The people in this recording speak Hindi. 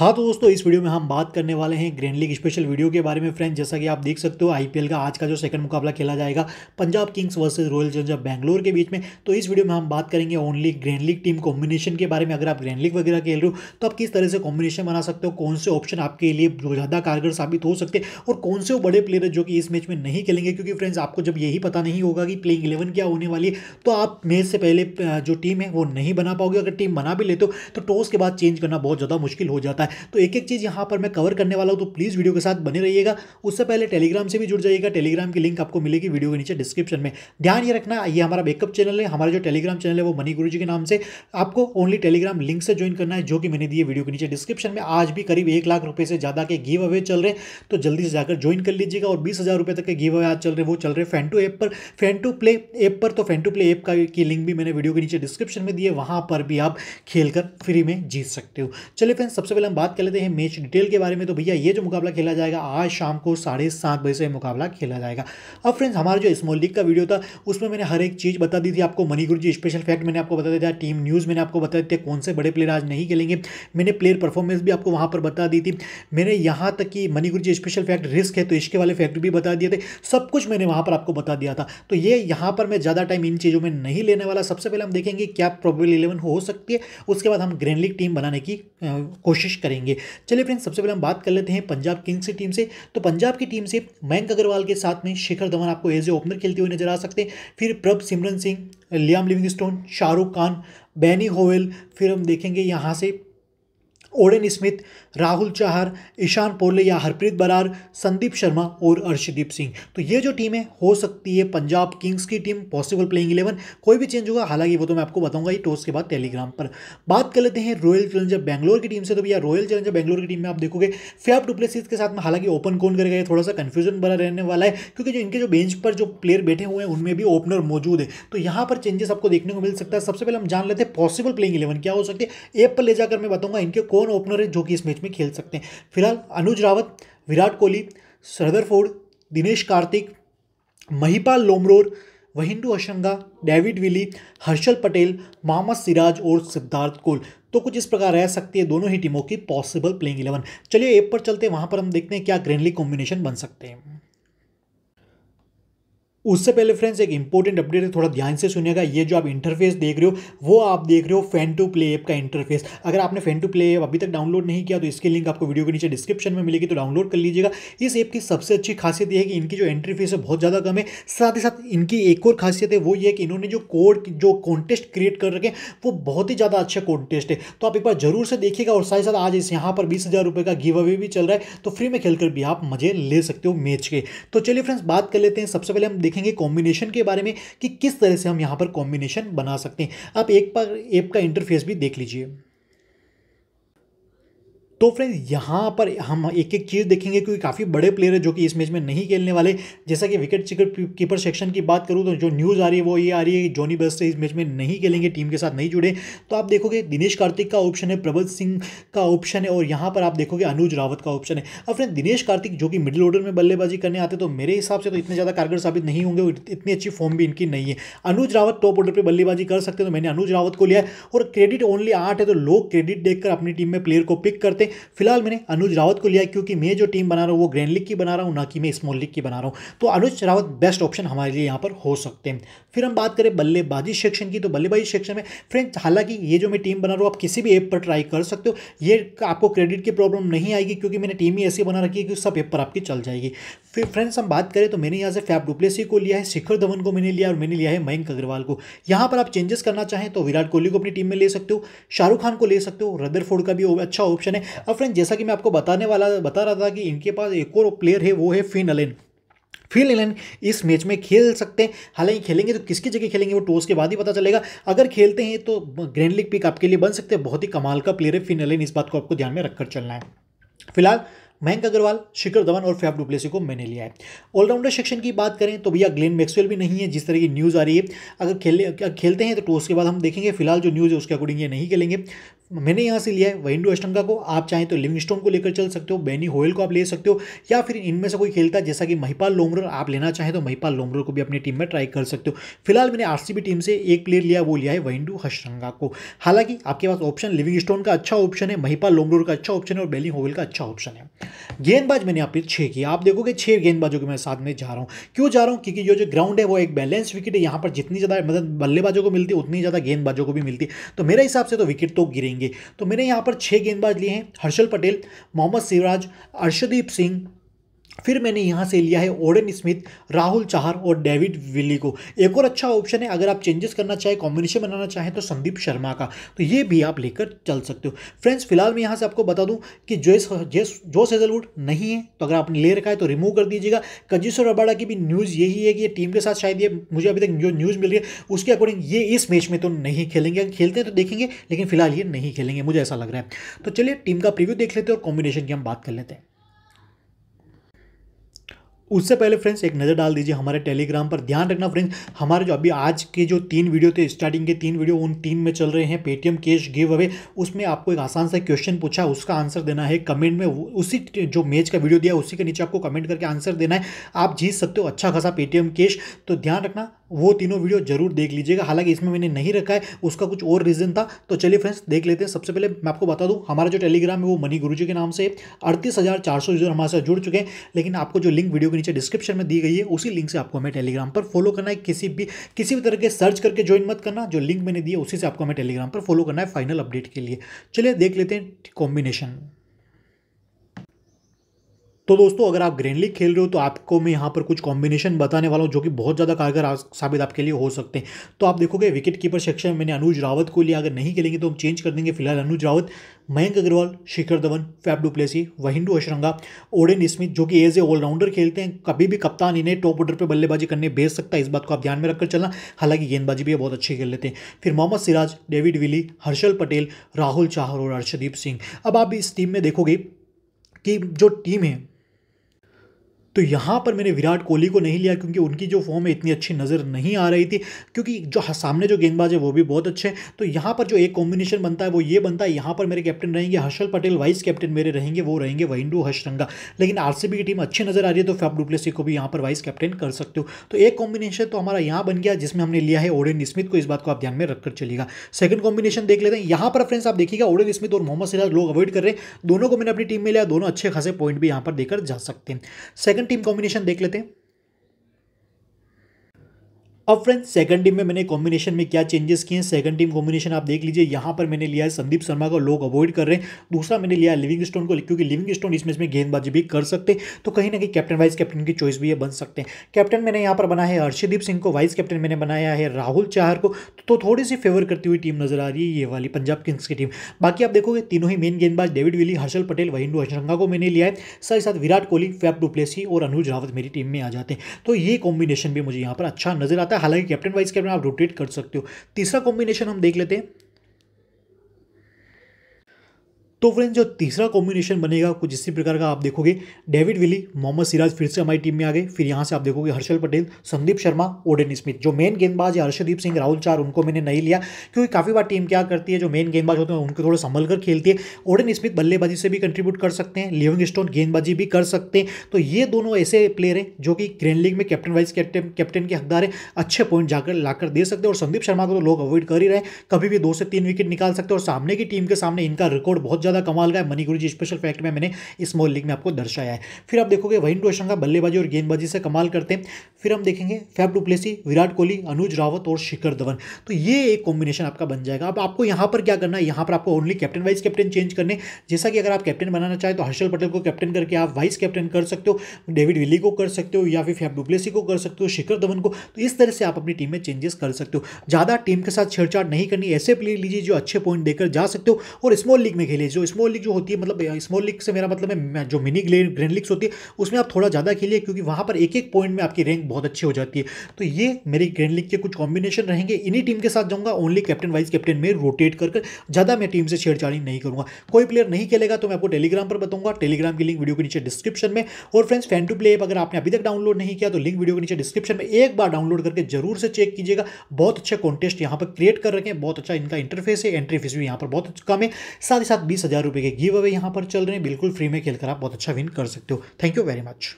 हाँ तो दोस्तों इस वीडियो में हम बात करने वाले हैं ग्रैंड लीग स्पेशल वीडियो के बारे में फ्रेंड्स जैसा कि आप देख सकते हो आईपीएल का आज का जो सेकंड मुकाबला खेला जाएगा Punjab Kings versus Royal Challenger Bangalore के बीच में तो इस वीडियो में हम बात करेंगे only grand league team combination के बारे में अगर आप ग्रैंड लीग वगैरह खेल रहे हो तो आप किस तरह से कॉम्बिनेशन बना सकते हो कौन से ऑप्शन आपके लिए ज़्यादा कारगर साबित हो सकते हैं और कौन से वो बड़े प्लेयर जो कि इस मैच में नहीं खेलेंगे क्योंकि फ्रेंड्स आपको जब यही पता नहीं होगा कि प्लेइंग इलेवन क्या होने वाली है तो आप मैच से पहले जो टीम है वो नहीं बना पाओगे अगर टीम बना भी लेते हो तो टॉस के बाद चेंज करना बहुत ज़्यादा मुश्किल हो जाता है है तो एक एक चीज़ यहाँ पर मैं कवर करने वाला हूँ तो प्लीज़ वीडियो के साथ बने रहिएगा उससे पहले टेलीग्राम से भी जुड़ जाइएगा टेलीग्राम की लिंक आपको मिलेगी वीडियो के नीचे डिस्क्रिप्शन में ध्यान ये रखना ये हमारा बैकअप चैनल है हमारा जो टेलीग्राम चैनल है वो मनी गुरु जी के नाम से आपको ओनली टेलीग्राम लिंक से ज्वाइन करना है जो कि मैंने दिए वीडियो के नीचे डिस्क्रिप्शन में आज भी करीब एक लाख रुपये से ज़्यादा के गिव अवे चल रहे तो जल्दी से जाकर ज्वाइन कर लीजिएगा और बीस हज़ार तक के गिव अवे आज चल रहे वो चल रहे टू ऐप पर टू प्ले ऐप पर तो टू प्ले ऐप का की लिंक भी मैंने वीडियो के नीचे डिस्क्रिप्शन में दी है वहाँ पर भी आप खेलकर फ्री में जीत सकते हो चलिए फ्रेंड सबसे पहले हम बात कर लेते हैं मैच डिटेल के बारे में तो भैया ये जो मुकाबला खेला जाएगा आज शाम को साढ़े सात बजे से मुकाबला खेला जाएगा अब फ्रेंड्स हमारा जो स्मॉल लीग का वीडियो था उसमें मैंने हर एक चीज़ बता दी थी आपको मनीगुरु जी स्पेशल फैक्ट मैंने आपको बता दिया था टीम न्यूज़ मैंने आपको बता दी कौन से बड़े प्लेयर आज नहीं खेलेंगे मैंने प्लेयर परफॉर्मेंस भी आपको वहाँ पर बता दी थी मैंने यहाँ तक कि money guru ji special fact risk है तो इसके वाले फैक्ट भी बता दिए थे सब कुछ मैंने वहाँ पर आपको बता दिया था तो ये यहाँ पर मैं ज़्यादा टाइम इन चीज़ों में नहीं लेने वाला सबसे पहले हम देखेंगे क्या प्रॉब्लम इलेवन हो सकती है उसके बाद हम ग्रैंड लीग टीम बनाने की कोशिश करें करेंगे चलिए फ्रेंड्स सबसे पहले हम बात कर लेते हैं पंजाब किंग्स की टीम से तो पंजाब की टीम से मयंक अग्रवाल के साथ में शेखर धवन आपको एज ए ओपनर खेलते हुए नजर आ सकते हैं फिर Prabhsimran Singh Liam Livingstone Shahrukh Khan Benny Howell फिर हम देखेंगे यहाँ से ओडेन स्मिथ राहुल चाहर ईशान पोले या हरप्रीत बरार संदीप शर्मा और अर्शदीप सिंह तो ये जो टीम है हो सकती है पंजाब किंग्स की टीम पॉसिबल प्लेइंग इलेवन कोई भी चेंज होगा हालांकि वो तो मैं आपको बताऊंगा ही टॉस के बाद टेलीग्राम पर बात कर लेते हैं रॉयल चैलेंजर बैंगलोर की टीम से तो भैया रॉयल चैलेंजर बैंगलोर की टीम में आप देखोगे फेफ डुप्लेसिस के साथ में हालांकि ओपन कौन कर गए थोड़ा सा कन्फ्यूजन बना रहने वाला है क्योंकि जो इनके जो बेंच पर जो प्लेयर बैठे हुए हैं उनमें भी ओपनर मौजूद है तो यहाँ पर चेंजेस आपको देखने को मिल सकता है सबसे पहले हम जान लेते हैं पॉसिबल प्लेइंग इलेवन क्या हो सकती है ऐप पर ले जाकर मैं बताऊंगा इनके को कौन ओपनर है जो कि इस मैच में खेल सकते हैं फिलहाल Anuj Rawat Virat Kohli Rutherford Dinesh Karthik Mahipal Lomror Wanindu Hasaranga David Willey Harshal Patel Mohammed Siraj और सिद्धार्थ कोल तो कुछ इस प्रकार रह सकती है दोनों ही टीमों की पॉसिबल प्लेइंग इलेवन चलिए ऐप पर चलते हैं वहाँ पर हम देखते हैं क्या ग्रैंडली कॉम्बिनेशन बन सकते हैं उससे पहले फ्रेंड्स एक इंपॉर्टेंट अपडेट है थोड़ा ध्यान से सुनिएगा ये जो आप इंटरफेस देख रहे हो वो आप देख रहे हो फैन टू प्ले ऐप का इंटरफेस अगर आपने फैन टू प्ले ऐप अभी तक डाउनलोड नहीं किया तो इसकी लिंक आपको वीडियो के नीचे डिस्क्रिप्शन में मिलेगी तो डाउनलोड कर लीजिएगा इस ऐप की सबसे अच्छी खासियत यह है कि इनकी जो एंट्री फीस है बहुत ज़्यादा कम है साथ ही साथ इनकी एक और खासियत है वो ये कि इन्होंने जो कोड जो कॉन्टेस्ट क्रिएट कर रखे वो बहुत ही ज़्यादा अच्छा कॉन्टेस्ट है तो आप एक बार जरूर से देखिएगा और साथ ही साथ आज इस यहाँ पर बीस हज़ार रुपये का गिव अवे भी चल रहा है तो फ्री में खेल भी आप मजे ले सकते हो मैच के तो चलिए फ्रेंड्स बात कर लेते हैं सबसे पहले हम देखेंगे कॉम्बिनेशन के बारे में कि किस तरह से हम यहाँ पर कॉम्बिनेशन बना सकते हैं आप एक पर ऐप का इंटरफेस भी देख लीजिए तो फ्रेंड्स यहाँ पर हम एक एक चीज़ देखेंगे क्योंकि काफ़ी बड़े प्लेयर है जो कि इस मैच में नहीं खेलने वाले जैसा कि विकेट कीपर सेक्शन की बात करूँ तो जो न्यूज़ आ रही है वो ये आ रही है कि जॉनी बेस्ट इस मैच में नहीं खेलेंगे टीम के साथ नहीं जुड़े तो आप देखोगे दिनेश कार्तिक का ऑप्शन है प्रबल सिंह का ऑप्शन है और यहाँ पर आप देखोगे अनुज रावत का ऑप्शन है अब फ्रेंड दिनेश कार्तिक जो कि मिडिल ऑर्डर में बल्लेबाजी करने आते तो मेरे हिसाब से तो इतने ज़्यादा कारगर साबित नहीं होंगे और इतनी अच्छी फॉर्म भी इनकी नहीं है अनुज रावत टॉप ऑर्डर पर बल्लेबाजी कर सकते तो मैंने अनुज रावत को लिया और क्रेडिट ओनली आठ है तो लोग क्रेडिट देखकर अपनी टीम में प्लेयर को पिक करते फिलहाल मैंने अनुज रावत को लिया क्योंकि मैं जो टीम बना रहा हूँ वो ग्रैंड लीग की बना रहा हूँ ना कि मैं स्मॉल लीग की बना रहा हूँ तो अनुज रावत बेस्ट ऑप्शन हमारे लिए यहाँ पर हो सकते हैं फिर हम बात करें बल्लेबाजी सेक्शन की तो बल्लेबाजी सेक्शन में फ्रेंड हालांकि ये जो मैं टीम बना रहा हूँ आप किसी भी ऐप पर ट्राई कर सकते हो ये आपको क्रेडिट की प्रॉब्लम नहीं आएगी क्योंकि मैंने टीम ही ऐसी बना रखी है कि सब ऐप पर आपकी चल जाएगी फिर फ्रेंड्स हम बात करें तो मैंने यहाँ से फैप डुप्लेसी को लिया है शिखर धवन को मैंने लिया और मैंने लिया है मयंक अग्रवाल को यहाँ पर आप चेंजेस करना चाहें तो विराट कोहली को अपनी टीम में ले सकते हो शाहरुख खान को ले सकते हो रदर का भी अच्छा ऑप्शन है अब फ्रेंड जैसा कि मैं आपको बताने वाला बता रहा था कि इनके पास एक और प्लेयर है वो है फिन अलेन फिन एलन इस मैच में खेल सकते हैं हालांकि खेलेंगे तो किसकी जगह खेलेंगे वो टॉस के बाद ही पता चलेगा अगर खेलते हैं तो ग्रैंड लीग पिक आपके लिए बन सकते हैं बहुत ही कमाल का प्लेयर है फिन एलन इस बात को आपको ध्यान में रखकर चलना है फिलहाल मयंक अग्रवाल शिखर धवन और फैफ डुप्लेसी को मैंने लिया है ऑलराउंडर सेक्शन की बात करें तो भैया ग्लेन मैक्सवेल भी नहीं है जिस तरह की न्यूज़ आ रही है अगर खेले खेलते हैं तो टॉस के बाद हम देखेंगे फिलहाल जो न्यूज़ है उसके अकॉर्डिंग ये नहीं खेलेंगे मैंने यहाँ से लिया है इंडू अष्टंगा को आप चाहें तो लिविंगस्टोन को लेकर चल सकते हो बेनी होयल को आप ले सकते हो या फिर इनमें से कोई खेलता है जैसा कि महिपाल लोमरर आप लेना चाहें तो महिपाल लोमरर को भी अपनी टीम में ट्राई कर सकते हो फिलहाल मैंने आरसीबी टीम से एक प्लेयर लिया वो लिया है वह इंडू को हालांकि आपके पास ऑप्शन स्टोन का अच्छा ऑप्शन है महिपाल लोमरर का अच्छा ऑप्शन है और बेनी होयल का अच्छा ऑप्शन है गेंदबाज मैंने यहाँ पर छः किया आप देखोगे छः गेंदबाजों के मैं साथ में जा रहा हूँ क्यों जा रहा हूँ क्योंकि ये जो ग्राउंड है वो एक बैलेंस विकेट है यहाँ पर जितनी ज़्यादा मदद मतलब बल्लेबाजों को मिलती है उतनी ज़्यादा गेंदबाजों को भी मिलती तो मेरे हिसाब से तो विकेट तो गिरेंगे करेंगे तो मैंने यहाँ पर छः गेंदबाज लिए हैं हर्षल पटेल मोहम्मद शिवराज अर्शदीप सिंह फिर मैंने यहाँ से लिया है ओडन स्मिथ राहुल चाहर और डेविड विली को एक और अच्छा ऑप्शन है अगर आप चेंजेस करना चाहें कॉम्बिनेशन बनाना चाहें तो संदीप शर्मा का तो ये भी आप लेकर चल सकते हो फ्रेंड्स फिलहाल मैं यहाँ से आपको बता दूँ कि जोस जेस जोस हेजलवुड नहीं है तो अगर आपने ले रखा है तो रिमूव कर दीजिएगा कजिशोर रबाड़ा की भी न्यूज़ यही है कि ये टीम के साथ शायद ये मुझे अभी तक जो न्यूज़ मिल रही है उसके अकॉर्डिंग ये इस मैच में तो नहीं खेलेंगे अगर खेलते हैं तो देखेंगे लेकिन फिलहाल ये नहीं खेलेंगे मुझे ऐसा लग रहा है तो चलिए टीम का प्रिव्यू देख लेते हैं और कॉम्बिनेशन की हम बात कर लेते हैं उससे पहले फ्रेंड्स एक नज़र डाल दीजिए हमारे टेलीग्राम पर ध्यान रखना फ्रेंड्स हमारे जो अभी आज के जो तीन वीडियो थे स्टार्टिंग के तीन वीडियो उन तीन में चल रहे हैं पेटीएम कैश गिव अवे उसमें आपको एक आसान सा क्वेश्चन पूछा उसका आंसर देना है कमेंट में उसी जो मैच का वीडियो दिया उसी के नीचे आपको कमेंट करके आंसर देना है आप जीत सकते हो अच्छा खासा पेटीएम कैश तो ध्यान रखना वो तीनों वीडियो जरूर देख लीजिएगा हालांकि इसमें मैंने नहीं रखा है उसका कुछ और रीज़न था तो चलिए फ्रेंड्स देख लेते हैं सबसे पहले मैं आपको बता दूं हमारा जो टेलीग्राम है वो मनी गुरुजी के नाम से अड़तीस हज़ार चार सौ यूज़र हमारे साथ जुड़ चुके हैं लेकिन आपको जो लिंक वीडियो के नीचे डिस्क्रिप्शन में दी गई है उसी लिंक से आपको हमें टेलीग्राम पर फॉलो करना है किसी भी किसी भी तरह के सर्च करके ज्वाइन मत करना जो लिंक मैंने दी है उसी से आपको हमें टेलीग्राम पर फॉलो करना है फाइनल अपडेट के लिए चलिए देख लेते हैं कॉम्बिनेशन तो दोस्तों अगर आप ग्रेन लीग खेल रहे हो तो आपको मैं यहाँ पर कुछ कॉम्बिनेशन बताने वाला हूँ जो कि बहुत ज़्यादा कारगर साबित आपके लिए हो सकते हैं तो आप देखोगे विकेट कीपर सेक्शन मैंने अनुज रावत को लिया अगर नहीं खेलेंगे तो हम चेंज कर देंगे फिलहाल Anuj Rawat Mayank Agarwal Shikhar Dhawan Faf du Plessis Wanindu Hasaranga Odean Smith जो कि एज ए ऑलराउंडर खेलते हैं कभी भी कप्तान इन्हें टॉप ऑर्डर पर बल्लेबाजी करने भेज सकता है इस बात को आप ध्यान में रखकर चलना हालांकि गेंदबाजी भी बहुत अच्छी खेल लेते हैं फिर मोहम्मद सिराज डेविड विली हर्षल पटेल राहुल चाहर और हर्षदीप सिंह अब आप इस टीम में देखोगे कि जो टीम है तो यहाँ पर मैंने विराट कोहली को नहीं लिया क्योंकि उनकी जो फॉर्म है इतनी अच्छी नज़र नहीं आ रही थी क्योंकि जो सामने जो गेंदबाज है वो भी बहुत अच्छे हैं तो यहाँ पर जो एक कॉम्बिनेशन बनता है वो ये बनता है यहाँ पर मेरे कैप्टन रहेंगे हर्षल पटेल वाइस कैप्टन मेरे रहेंगे वो रहेंगे वहिंडू हर्षरंगा लेकिन आर की टीम अच्छी नज़र आ रही है तो फैप डुप्लेसी को भी यहाँ पर वाइस कैप्टन कर सकते हो तो एक कॉम्बिनेशन तो हमारा यहाँ बन गया जिसमें हमने लिया है ओडन स्मिथ को इस बात को आप ध्यान में रखकर चलेगा सेकंड कॉम्बिनेशन देख लेते हैं यहाँ पर फ्रेंड्स आप देखिएगा ओडन स्मिथ और मोहम्मद सिराज लोग अवॉइड कर रहे हैं दोनों को मैंने अपनी टीम में लिया दोनों अच्छे खासे पॉइंट भी यहाँ पर देकर जा सकते हैं सेकंड ड्रैगन टीम कॉम्बिनेशन देख लेते हैं अब फ्रेंड्स सेकंड टीम में मैंने कॉम्बिनेशन में क्या चेंजेस किए हैं सेकंड टीम कॉम्बिनेशन आप देख लीजिए यहाँ पर मैंने लिया है संदीप शर्मा को लोग अवॉइड कर रहे हैं दूसरा मैंने लिया लिविंग स्टोन को क्योंकि लिविंग स्टोन इसमें इसमें गेंदबाजी भी कर सकते तो कहीं ना कहीं कैप्टन वाइस कैप्टन की चॉइस भी ये बन सकते हैं कैप्टन मैंने यहाँ पर बनाया है हर्षदीप सिंह को वाइस कैप्टन मैंने बनाया है राहुल चाहर को तो थोड़ी सी फेवर करती हुई टीम नजर आ रही है ये वाली पंजाब किंग्स की टीम बाकी आप देखोगे तीनों ही मेन गेंदबाज डेविड विली हर्षल पटेल वहिंडू हशरंगा को मैंने लिया है साथ ही साथ विराट कोहली फैप डुप्लेसी और अनुज रावत मेरी टीम में आ जाते हैं तो ये कॉम्बिनेशन भी मुझे यहाँ पर अच्छा नजर आता है हालांकि कैप्टन वाइस कैप्टन आप रोटेट कर सकते हो तीसरा कॉम्बिनेशन हम देख लेते हैं तो फ्रेंड्स जो तीसरा कॉम्बिनेशन बनेगा कुछ इसी प्रकार का आप देखोगे डेविड विली मोहम्मद सिराज फिर से हमारी टीम में आ गए फिर यहाँ से आप देखोगे हर्षल पटेल संदीप शर्मा ओडन स्मिथ जो मेन गेंदबाज है हर्षदीप सिंह राहुल चार उनको मैंने नहीं लिया क्योंकि काफ़ी बार टीम क्या करती है जो मेन गेंदबाज होते हैं उनको थोड़ा संभल कर खेलती है ओडन स्मिथ बल्लेबाजी से भी कंट्रीब्यूट कर सकते हैं लिविंग स्टोन गेंदबाजी भी कर सकते हैं तो ये दोनों ऐसे प्लेयर हैं जो कि ग्रैंड लीग में कैप्टन वाइस कैप्टन कैप्टन के हकदार है अच्छे पॉइंट जाकर लाकर दे सकते हैं और संदीप शर्मा को तो लोग अवॉइड कर ही रहे कभी भी दो से तीन विकेट निकाल सकते हैं और सामने की टीम के सामने इनका रिकॉर्ड बहुत ज़्यादा कमाल का है मनी गुरु जी स्पेशल फैक्ट में मैंने इस स्मॉल लीग में आपको दर्शाया है फिर आप देखोगे वहीं रोशन का बल्लेबाजी और गेंदबाजी से कमाल करते हैं फिर हम देखेंगे फैफ डुप्लेसी विराट कोहली अनुज रावत और शिखर धवन तो ये एक कॉम्बिनेशन आपका बन जाएगा अब आपको यहाँ पर क्या करना है यहाँ पर आपको only captain vice captain change करने जैसा कि अगर आप कैप्टन बनाना चाहें तो हर्षल पटेल को कैप्टन करके आप वाइस कैप्टन कर सकते हो डेविड विली को कर सकते हो या फिर फैफ डुप्लेसी को कर सकते हो शिखर धवन को तो इस तरह से आप अपनी टीम में चेंजेस कर सकते हो ज़्यादा टीम के साथ छेड़छाड़ नहीं करनी ऐसे प्लेयर लीजिए जो अच्छे पॉइंट देकर जा सकते हो और स्मॉल लीग में खेलिए जो स्मॉल लीग जो होती है मतलब स्मॉल लीग से मेरा मतलब है जो मिनी ग्रैंड लीग्स होती है उसमें आप थोड़ा ज़्यादा खेलिए क्योंकि वहाँ पर एक एक पॉइंट में आपकी रैंक बहुत अच्छी हो जाती है तो ये मेरी ग्रैंड लीग के कुछ कॉम्बिनेशन रहेंगे इन्हीं टीम के साथ जाऊंगा ओनली कैप्टन वाइस कैप्टन में रोटेट कर ज़्यादा मैं टीम से छेड़छाड़ी नहीं करूँगा कोई प्लेयर नहीं खेलेगा तो मैं आपको टेलीग्राम पर बताऊंगा टेलीग्राम की लिंक वीडियो के नीचे डिस्क्रिप्शन में और फ्रेंड्स फैन टू प्ले अगर आपने अभी तक डाउनलोड नहीं किया तो लिंक वीडियो के नीचे डिस्क्रिप्शन में एक बार डाउनलोड करके जरूर से चेक कीजिएगा बहुत अच्छा कॉन्टेस्ट यहाँ पर क्रिएट कर रखें बहुत अच्छा इनका इंटरफेस है एंट्री फीस भी यहाँ पर बहुत कम है साथ ही साथ बीस हज़ार रुपये के गिव अवे यहाँ पर चल रहे हैं बिल्कुल फ्री में खेलकर आप बहुत अच्छा विन कर सकते हो थैंक यू वेरी मच